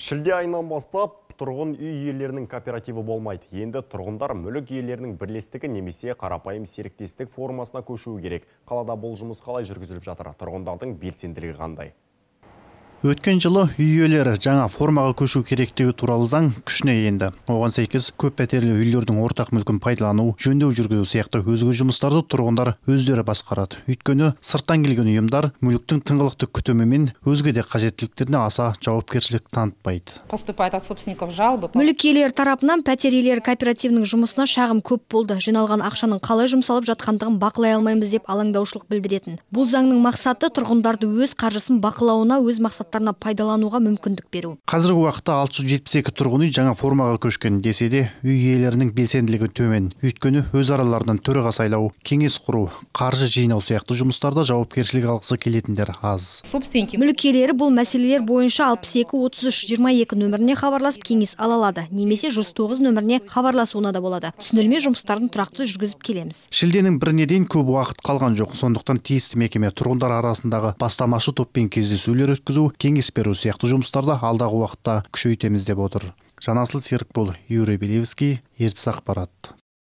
шілде айынан бастап тұрғын үй иелерінің кооперативі болмайды енді тұрғындар мүлік иелерінің бірлестігі немесе қарапайым серіктестік формасына көшуі керек қалада бұл жұмыс қалай жүргізіліп жатыр тұрғындардың белсенділігі қандай Өткен жылы үй иелері жаңа формаға көшу керектігі туралы заң күшіне енді. Оған сәйкес көп пәтерлі үйлердің ортақ мүлкін пайдалану, жөндеу жүргізу сияқты өзге жұмыстарды тұрғындар өздері басқарады. Өйткені сырттан келген ұйымдар мүліктің тыңғылықты күтімі мен өзге де қажеттіліктеріне аса жауапкершілік танытпайды. Поступает от собственников жалобы. Мүлік иелері тарапынан пәтер иелері кооперативінің жұмысына шағым көп болды. Жиналған ақшаның қалай жұмсалып жатқандығын бақылай алмаймыз деп алаңдаушылық білдіретін. Бұл заңның мақсаты тұрғындарды өз қаржысын бақылауына өз мақсат ғимараттарына пайдалануға мүмкіндік беру қазіргі уақытта екі тұрғын үй жаңа формаға көшкен десе де үй иелерінің белсенділігі төмен өйткені өз араларынан төраға сайлау кеңес құру қаржы жинау сияқты жұмыстарда жауапкершілік алғысы келетіндер аз собственники мүлік иелері бұл мәселелер бойынша үш жиырма екі нөміріне хабарласып кеңес ала алады немесе жүз тоғыз нөміріне хабарласуына да болады түсіндірме жұмыстарын тұрақты жүргізіп келеміз шілденің біріне дейін көп уақыт қалған жоқ сондықтан тиісті мекеме тұрғындар арасындағы бастамашы топпен кездесулер өткізу кеңес беру сияқты жұмыстарды алдағы уақытта күшейтеміз деп отыр жанасыл серікбол юрий белевский ертіс ақпарат